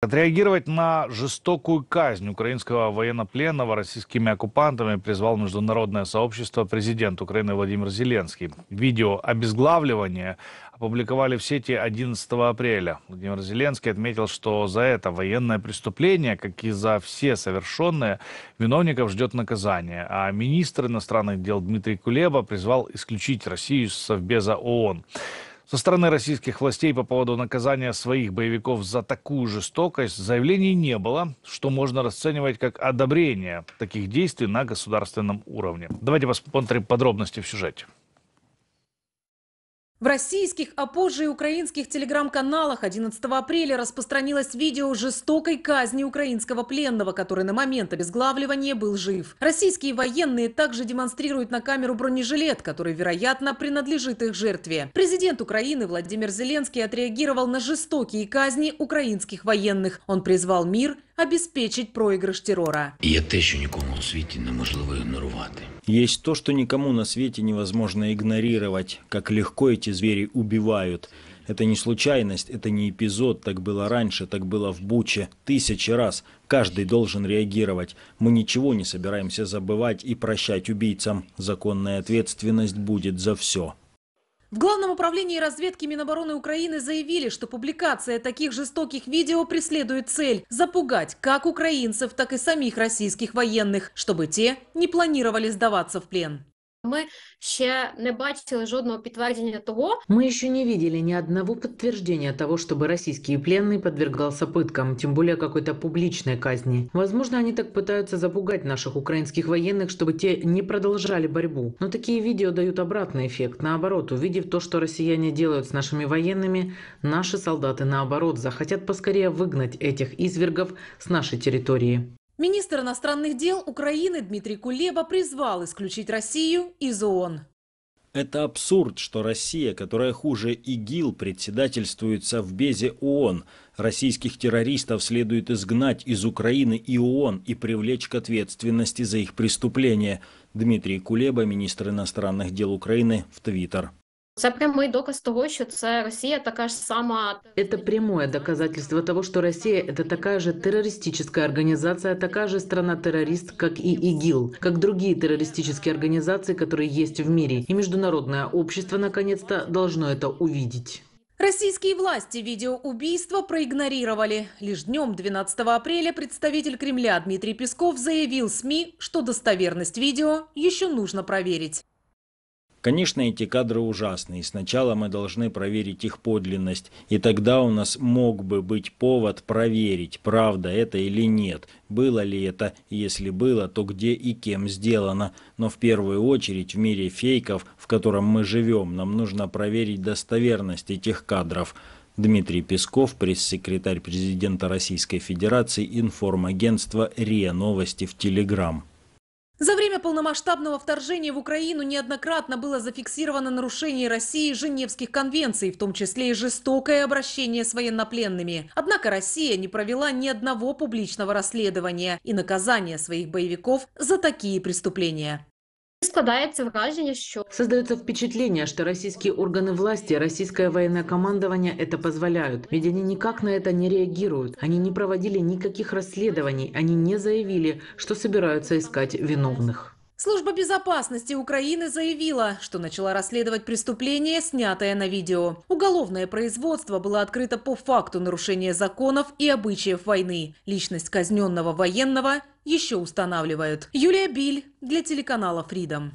Отреагировать на жестокую казнь украинского военнопленного российскими оккупантами призвал международное сообщество президент Украины Владимир Зеленский. Видео обезглавливания опубликовали в сети 11 апреля. Владимир Зеленский отметил, что за это военное преступление, как и за все совершенные, виновников ждет наказание. А министр иностранных дел Дмитрий Кулеба призвал исключить Россию из Совбеза ООН. Со стороны российских властей по поводу наказания своих боевиков за такую жестокость заявлений не было, что можно расценивать как одобрение таких действий на государственном уровне. Давайте посмотрим подробности в сюжете. В российских, а позже и украинских телеграм-каналах 11 апреля распространилось видео жестокой казни украинского пленного, который на момент обезглавливания был жив. Российские военные также демонстрируют на камеру бронежилет, который, вероятно, принадлежит их жертве. Президент Украины Владимир Зеленский отреагировал на жестокие казни украинских военных. Он призвал мир – обеспечить проигрыш террора. Є те, що нікому у світі неможливо ігнорувати. Есть то, что никому на свете невозможно игнорировать, как легко эти звери убивают. Это не случайность, это не эпизод, так было раньше, так было в Буче, тысячи раз. Каждый должен реагировать. Мы ничего не собираемся забывать и прощать убийцам. Законная ответственность будет за все. В Главном управлении разведки Минобороны Украины заявили, что публикация таких жестоких видео преследует цель – запугать как украинцев, так и самих российских военных, чтобы те не планировали сдаваться в плен мы еще не бачили жодного подтверждения того. Мы еще не видели ни одного подтверждения того, чтобы российские пленные подвергался пыткам, тем более какой-то публичной казни. Возможно, они так пытаются запугать наших украинских военных, чтобы те не продолжали борьбу. Но ну, такие видео дают обратный эффект. Наоборот, увидев то, что россияне делают с нашими военными, наши солдаты, наоборот, захотят поскорее выгнать этих извергов с нашей территории. Министр иностранных дел Украины Дмитрий Кулеба призвал исключить Россию из ООН. Это абсурд, что Россия, которая хуже ИГИЛ, председательствует в Совбезе ООН. Российских террористов следует изгнать из Украины и ООН и привлечь к ответственности за их преступления. Дмитрий Кулеба, министр иностранных дел Украины, в Твиттер. Это прямий доказ того, что це Росія така ж сама. Это прямое доказательство того, что Россия это такая же террористическая организация, такая же страна-террорист, как и ИГИЛ, как другие террористические организации, которые есть в мире. И международное общество наконец-то должно это увидеть. Российские власти видео убийства проигнорировали. Лишь днем 12 апреля представитель Кремля Дмитрий Песков заявил СМИ, что достоверность видео еще нужно проверить. Конечно, эти кадры ужасные, сначала мы должны проверить их подлинность, и тогда у нас мог бы быть повод проверить, правда это или нет, было ли это, если было, то где и кем сделано. Но в первую очередь в мире фейков, в котором мы живем, нам нужно проверить достоверность этих кадров. Дмитрий Песков, пресс-секретарь президента Российской Федерации, информагентство РИА Новости в Телеграм. За время полномасштабного вторжения в Украину неоднократно было зафиксировано нарушение России Женевских конвенций, в том числе и жестокое обращение с военнопленными. Однако Россия не провела ни одного публичного расследования и наказания своих боевиков за такие преступления складається враження, що создается впечатление, что российские органы власти, российское военное командование это позволяют. Ведь они никак на это не реагируют. Они не проводили никаких расследований. Они не заявили, что собираются искать виновных. Служба безопасности Украины заявила, что начала расследовать преступление, снятое на видео. Уголовное производство было открыто по факту нарушения законов и обычаев войны. Личность казненного военного еще устанавливают. Юлия Биль для телеканала Freedom.